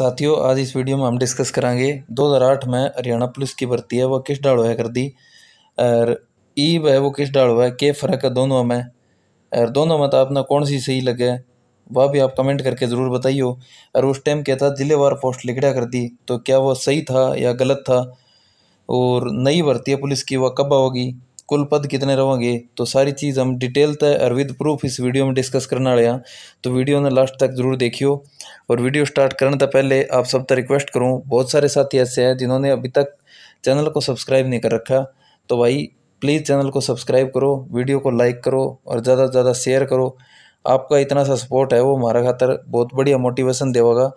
साथियों आज इस वीडियो में हम डिस्कस करेंगे 2008 में हरियाणा पुलिस की भर्ती है वो किस डाल हुआ कर दी और ई है वो किस डाल हुआ है क्या फ़र्क है दोनों में और दोनों में तो आपने कौन सी सही लगे वह भी आप कमेंट करके ज़रूर बताइए और उस टाइम क्या था जिलेवार पोस्ट लिखा कर दी तो क्या वो सही था या गलत था और नई भर्ती है पुलिस की वह कब आओगी कुल पद कितने रहेंगे तो सारी चीज़ हम डिटेल तय और विद प्रूफ इस वीडियो में डिस्कस करने वाले हैं तो वीडियो ने लास्ट तक जरूर देखियो और वीडियो स्टार्ट करने से पहले आप सब तक रिक्वेस्ट करूँ बहुत सारे साथी ऐसे हैं जिन्होंने अभी तक चैनल को सब्सक्राइब नहीं कर रखा तो भाई प्लीज़ चैनल को सब्सक्राइब करो वीडियो को लाइक करो और ज़्यादा से ज़्यादा शेयर करो आपका इतना सा सपोर्ट है वो हमारा खातर बहुत बढ़िया मोटिवेशन देगा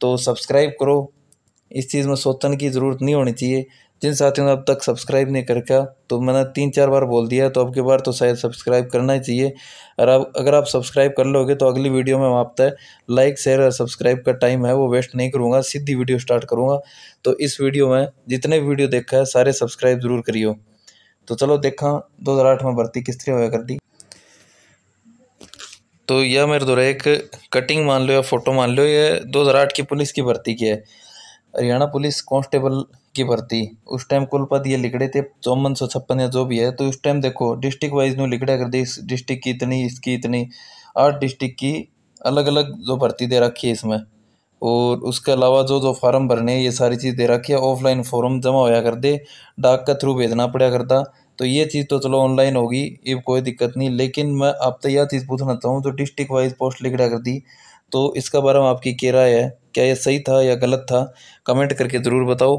तो सब्सक्राइब करो इस चीज़ में सोचने की ज़रूरत नहीं होनी चाहिए जिन साथियों ने अब तक सब्सक्राइब नहीं कर रखा तो मैंने तीन चार बार बोल दिया तो अब की बार तो शायद सब्सक्राइब करना ही चाहिए और आप अगर आप सब्सक्राइब कर लोगे तो अगली वीडियो में आप तय लाइक शेयर और सब्सक्राइब का टाइम है वो वेस्ट नहीं करूँगा सीधी वीडियो स्टार्ट करूँगा तो इस वीडियो में जितने वीडियो देखा है सारे सब्सक्राइब ज़रूर करियो तो चलो देखा दो हज़ार आठ में भर्ती किस तरह होया कर दी तो यह मेरे द्वारा एक कटिंग मान लो या फ़ोटो मान लो ये दो हज़ार आठ की पुलिस की भर्ती की है हरियाणा पुलिस कांस्टेबल की भर्ती उस टाइम कुल पद ये लिखड़े थे चौवन सौ छप्पन या जो भी है तो उस टाइम देखो डिस्ट्रिक्ट वाइज नो लिखड़े कर दी डिस्ट्रिक्ट की इतनी इसकी इतनी आठ डिस्ट्रिक्ट की अलग अलग जो भर्ती दे रखी है इसमें और उसके अलावा जो जो फॉर्म भरने ये सारी चीज़ दे रखी है ऑफलाइन फॉर्म जमा होया कर दे डाक का थ्रू भेजना पड़ा करता तो ये चीज़ तो चलो ऑनलाइन होगी ये कोई दिक्कत नहीं लेकिन मैं आप तो यह चीज़ पूछना चाहूँ जो डिस्ट्रिक्ट वाइज पोस्ट लिखा कर दी तो इसका बारे में आपकी क्या राय है क्या ये सही था या गलत था कमेंट करके ज़रूर बताओ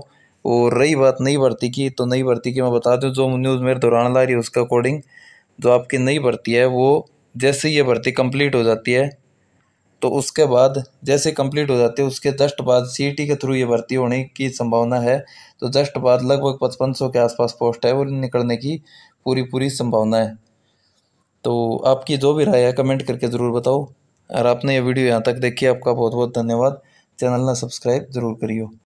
और रही बात नई भर्ती की तो नई भर्ती की मैं बता दूँ जो न्यूज़ मेरे दौरान ला रही है उसके अकॉर्डिंग जो आपकी नई भर्ती है वो जैसे ये भर्ती कंप्लीट हो जाती है तो उसके बाद जैसे कंप्लीट हो जाती है उसके जस्ट बाद सीईटी e के थ्रू ये भर्ती होने की संभावना है तो जस्ट बाद लगभग पचपन सौ के आसपास पोस्ट है वो निकलने की पूरी पूरी संभावना है तो आपकी जो भी राय है कमेंट करके ज़रूर बताओ अगर आपने ये वीडियो यहाँ तक देखी आपका बहुत बहुत धन्यवाद चैनल ने सब्सक्राइब ज़रूर करियो